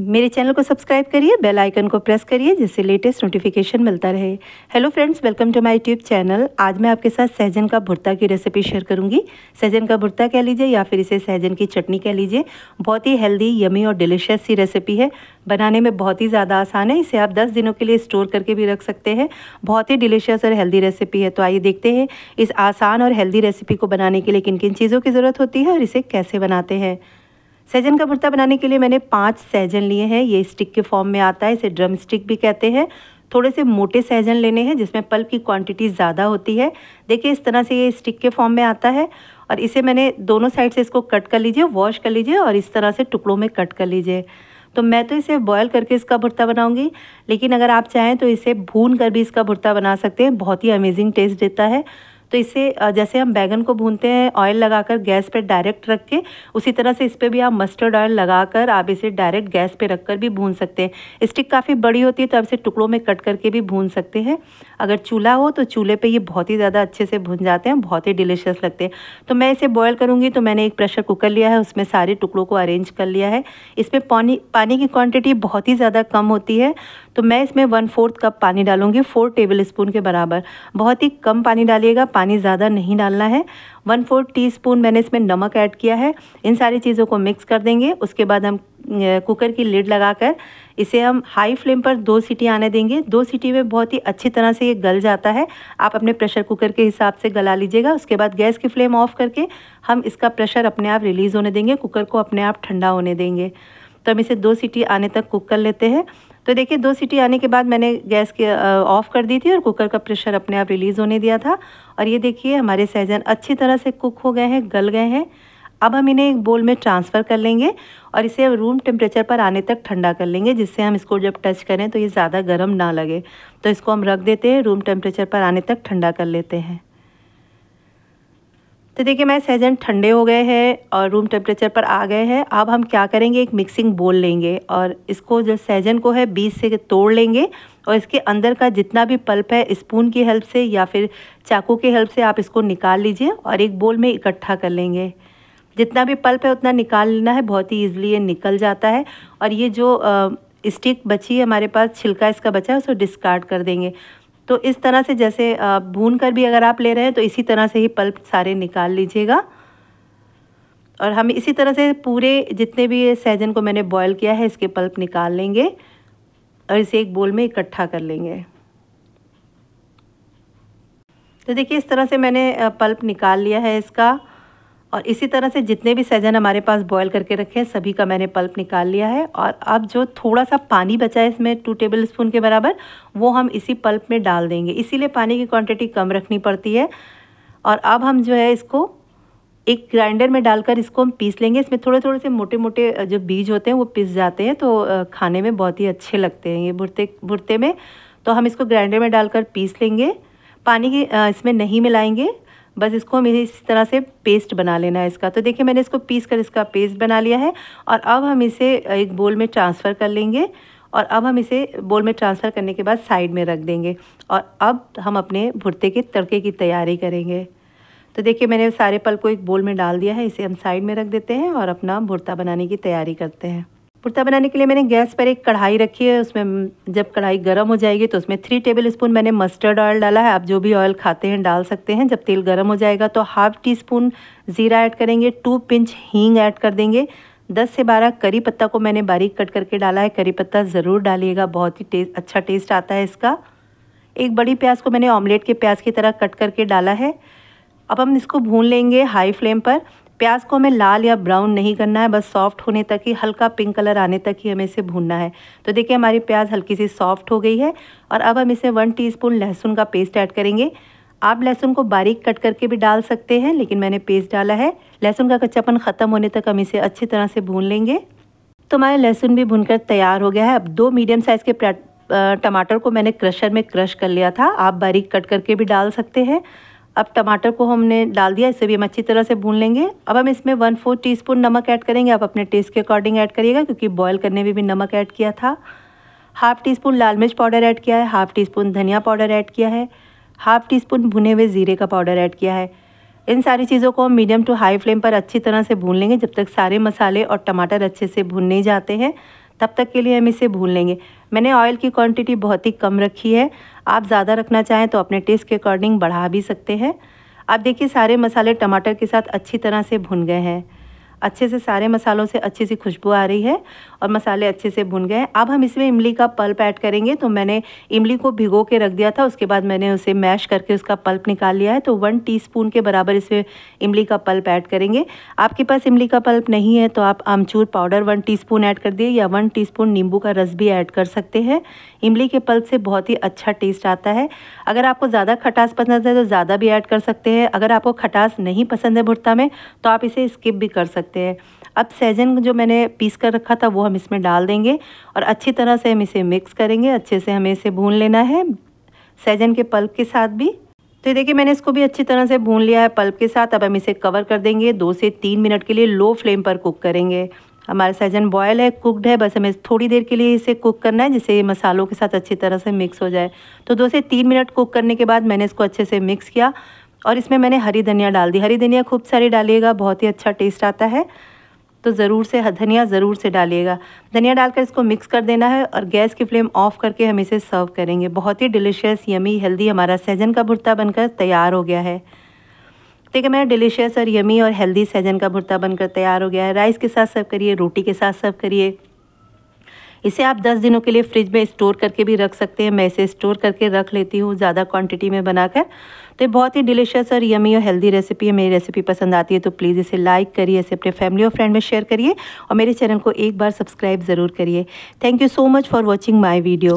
मेरे चैनल को सब्सक्राइब करिए बेल आइकन को प्रेस करिए जिससे लेटेस्ट नोटिफिकेशन मिलता रहे hello friends welcome to my YouTube channel आज मैं आपके साथ सहजन का भुर्ता की रेसिपी शेयर करूंगी सहजन का भुर्ता कह लीजिए या फिर इसे सहजन की चटनी कह लीजिए बहुत ही हेल्दी यमी और डिलिशियस सी रेसिपी है बनाने में बहुत ही ज़्यादा आसान है इसे आप दस दिनों के लिए स्टोर करके भी रख सकते हैं बहुत ही डिलिशियस और हेल्दी रेसिपी है तो आइए देखते हैं इस आसान और हेल्दी रेसिपी को बनाने के लिए किन किन चीज़ों की ज़रूरत होती है और इसे कैसे बनाते हैं सहजन का भुर्ता बनाने के लिए मैंने पाँच सहजन लिए हैं ये स्टिक के फॉर्म में आता है इसे ड्रम स्टिक भी कहते हैं थोड़े से मोटे सहजन लेने हैं जिसमें पल्प की क्वांटिटी ज़्यादा होती है देखिए इस तरह से ये स्टिक के फॉर्म में आता है और इसे मैंने दोनों साइड से इसको कट कर लीजिए वॉश कर लीजिए और इस तरह से टुकड़ों में कट कर लीजिए तो मैं तो इसे बॉयल करके इसका भुर्ता बनाऊंगी लेकिन अगर आप चाहें तो इसे भून कर भी इसका भुर्ता बना सकते हैं बहुत ही अमेजिंग टेस्ट देता है तो इसे जैसे हम बैगन को भूनते हैं ऑयल लगाकर गैस पर डायरेक्ट रख के उसी तरह से इस पर भी आप मस्टर्ड ऑयल लगाकर आप इसे डायरेक्ट गैस पर रख कर भी भून सकते हैं स्टिक काफ़ी बड़ी होती है तो आप इसे टुकड़ों में कट करके भी भून सकते हैं अगर चूल्हा हो तो चूल्हे पर ये बहुत ही ज़्यादा अच्छे से भून जाते हैं बहुत ही डिलीशियस लगते हैं तो मैं इसे बॉयल करूँगी तो मैंने एक प्रेशर कुकर लिया है उसमें सारे टुकड़ों को अरेंज कर लिया है इसमें पानी पानी की क्वान्टिटी बहुत ही ज़्यादा कम होती है तो मैं इसमें वन फोर्थ कप पानी डालूंगी फोर टेबल स्पून के बराबर बहुत ही कम पानी डालिएगा पानी ज़्यादा नहीं डालना है वन फोर्थ टी स्पून मैंने इसमें नमक ऐड किया है इन सारी चीज़ों को मिक्स कर देंगे उसके बाद हम कुकर की लिड लगाकर इसे हम हाई फ्लेम पर दो सीटी आने देंगे दो सीटी में बहुत ही अच्छी तरह से ये गल जाता है आप अपने प्रेशर कुकर के हिसाब से गला लीजिएगा उसके बाद गैस की फ्लेम ऑफ करके हम इसका प्रेशर अपने आप रिलीज़ होने देंगे कुकर को अपने आप ठंडा होने देंगे तो हम इसे दो सीटी आने तक कुक कर लेते हैं तो देखिए दो सीटी आने के बाद मैंने गैस के ऑफ़ कर दी थी और कुकर का प्रेशर अपने आप रिलीज़ होने दिया था और ये देखिए हमारे सहजन अच्छी तरह से कुक हो गए हैं गल गए हैं अब हम इन्हें एक बोल में ट्रांसफ़र कर लेंगे और इसे रूम टेम्परेचर पर आने तक ठंडा कर लेंगे जिससे हम इसको जब टच करें तो ये ज़्यादा गर्म ना लगे तो इसको हम रख देते हैं रूम टेम्परेचर पर आने तक ठंडा कर लेते हैं तो देखिए मैं सहजन ठंडे हो गए हैं और रूम टेम्परेचर पर आ गए हैं अब हम क्या करेंगे एक मिक्सिंग बोल लेंगे और इसको जो सहजन को है बीज से तोड़ लेंगे और इसके अंदर का जितना भी पल्प है स्पून की हेल्प से या फिर चाकू की हेल्प से आप इसको निकाल लीजिए और एक बोल में इकट्ठा कर लेंगे जितना भी पल्प है उतना निकाल लेना है बहुत ही ईजिली ये निकल जाता है और ये जो स्टिक बची है हमारे पास छिलका इसका बचा है उसको डिस्कार्ड कर देंगे तो इस तरह से जैसे भून कर भी अगर आप ले रहे हैं तो इसी तरह से ही पल्प सारे निकाल लीजिएगा और हम इसी तरह से पूरे जितने भी सहजन को मैंने बॉयल किया है इसके पल्प निकाल लेंगे और इसे एक बोल में इकट्ठा कर लेंगे तो देखिए इस तरह से मैंने पल्प निकाल लिया है इसका और इसी तरह से जितने भी सहजन हमारे पास बॉयल करके रखे हैं सभी का मैंने पल्प निकाल लिया है और अब जो थोड़ा सा पानी बचा है इसमें टू टेबल स्पून के बराबर वो हम इसी पल्प में डाल देंगे इसीलिए पानी की क्वांटिटी कम रखनी पड़ती है और अब हम जो है इसको एक ग्राइंडर में डालकर इसको हम पीस लेंगे इसमें थोड़े थोड़े से मोटे मोटे जो बीज होते हैं वो पीस जाते हैं तो खाने में बहुत ही अच्छे लगते हैं ये भुरते भुरते में तो हम इसको ग्राइंडर में डालकर पीस लेंगे पानी की इसमें नहीं मिलाएंगे बस इसको हमें इस तरह से पेस्ट बना लेना है इसका तो देखिए मैंने इसको पीस कर इसका पेस्ट बना लिया है और अब हम इसे एक बोल में ट्रांसफ़र कर लेंगे और अब हम इसे बोल में ट्रांसफ़र करने के बाद साइड में रख देंगे और अब हम अपने भुरते के तड़के की तैयारी करेंगे तो देखिए मैंने सारे पल को एक बोल में डाल दिया है इसे हम साइड में रख देते हैं और अपना भुरता बनाने की तैयारी करते हैं कुर्ता बनाने के लिए मैंने गैस पर एक कढ़ाई रखी है उसमें जब कढ़ाई गर्म हो जाएगी तो उसमें थ्री टेबल स्पून मैंने मस्टर्ड ऑयल डाला है आप जो भी ऑयल खाते हैं डाल सकते हैं जब तेल गर्म हो जाएगा तो हाफ टी स्पून ज़ीरा ऐड करेंगे टू पिंच हींग ऐड कर देंगे दस से बारह करी पत्ता को मैंने बारीक कट करके डाला है करी पत्ता ज़रूर डालिएगा बहुत ही टेस्ट अच्छा टेस्ट आता है इसका एक बड़ी प्याज को मैंने ऑमलेट के प्याज की तरह कट करके डाला है अब हम इसको भून लेंगे हाई फ्लेम पर प्याज को हमें लाल या ब्राउन नहीं करना है बस सॉफ्ट होने तक ही हल्का पिंक कलर आने तक ही हमें इसे भूनना है तो देखिए हमारी प्याज हल्की सी सॉफ्ट हो गई है और अब हम इसे वन टीस्पून लहसुन का पेस्ट ऐड करेंगे आप लहसुन को बारीक कट करके भी डाल सकते हैं लेकिन मैंने पेस्ट डाला है लहसुन का कच्चापन ख़त्म होने तक हम इसे अच्छी तरह से भून लेंगे तो हमारा लहसुन भी भूनकर तैयार हो गया है अब दो मीडियम साइज़ के टमाटर को मैंने क्रशर में क्रश कर लिया था आप बारीक कट करके भी डाल सकते हैं अब टमाटर को हमने डाल दिया इसे भी हम अच्छी तरह से भून लेंगे अब हम इसमें वन फोर टी नमक ऐड करेंगे आप अपने टेस्ट के अकॉर्डिंग ऐड करिएगा क्योंकि बॉयल करने में भी नमक ऐड किया था हाफ़ टी स्पून लाल मिर्च पाउडर ऐड किया है हाफ़ टी स्पून धनिया पाउडर ऐड किया है हाफ़ टी स्पून भुने हुए ज़ीरे का पाउडर ऐड किया है इन सारी चीज़ों को हम मीडियम टू हाई फ्लेम पर अच्छी तरह से भून लेंगे जब तक सारे मसाले और टमाटर अच्छे से भून नहीं जाते हैं तब तक के लिए हम इसे भून लेंगे मैंने ऑयल की क्वांटिटी बहुत ही कम रखी है आप ज़्यादा रखना चाहें तो अपने टेस्ट के अकॉर्डिंग बढ़ा भी सकते हैं आप देखिए सारे मसाले टमाटर के साथ अच्छी तरह से भुन गए हैं अच्छे से सारे मसालों से अच्छी सी खुशबू आ रही है और मसाले अच्छे से भुन गए अब हम इसमें इमली का पल्प ऐड करेंगे तो मैंने इमली को भिगो के रख दिया था उसके बाद मैंने उसे मैश करके उसका पल्प निकाल लिया है तो वन टीस्पून के बराबर इसमें इमली का पल्प ऐड करेंगे आपके पास इमली का पल्प नहीं है तो आप आमचूर पाउडर वन टी ऐड कर दिए या वन टी नींबू का रस भी ऐड कर सकते हैं इमली के पल्प से बहुत ही अच्छा टेस्ट आता है अगर आपको ज़्यादा खटास पसंद है तो ज़्यादा भी ऐड कर सकते हैं अगर आपको खटास नहीं पसंद है भुट्टा में तो आप इसे स्किप भी कर सकते सकते हैं अब सैजन जो मैंने पीस कर रखा था वो हम इसमें डाल देंगे और अच्छी तरह से हम इसे मिक्स करेंगे अच्छे से हमें इसे भून लेना है सैजन के पल्प के साथ भी तो देखिए मैंने इसको भी अच्छी तरह से भून लिया है पल्प के साथ अब हम इसे कवर कर देंगे दो से तीन मिनट के लिए लो फ्लेम पर कुक करेंगे हमारा सैजन बॉयल है कुकड है बस हमें थोड़ी देर के लिए इसे कुक करना है जिससे ये मसालों के साथ अच्छी तरह से मिक्स हो जाए तो दो से तीन मिनट कुक करने के बाद मैंने इसको अच्छे से मिक्स किया और इसमें मैंने हरी धनिया डाल दी हरी धनिया खूब सारी डालिएगा बहुत ही अच्छा टेस्ट आता है तो ज़रूर से धनिया ज़रूर से डालिएगा धनिया डालकर इसको मिक्स कर देना है और गैस की फ्लेम ऑफ करके हम इसे सर्व करेंगे बहुत ही डिलीशियस यमी हेल्दी हमारा सहजन का भुर्ता बनकर तैयार हो गया है देखिए मैं डिलीशियस और यमी और हेल्दी सहजन का भुर्ता बनकर तैयार हो गया है राइस के साथ सर्व करिए रोटी के साथ सर्व करिए इसे आप 10 दिनों के लिए फ्रिज में स्टोर करके भी रख सकते हैं मैं इसे स्टोर करके रख लेती हूँ ज़्यादा क्वांटिटी में बनाकर तो ये बहुत ही डिलीशियस और यमी और हेल्दी रेसिपी है मेरी रेसिपी पसंद आती है तो प्लीज़ इसे लाइक करिए इसे अपने फैमिली और फ्रेंड में शेयर करिए और मेरे चैनल को एक बार सब्सक्राइब ज़रूर करिए thank you so much for watching my video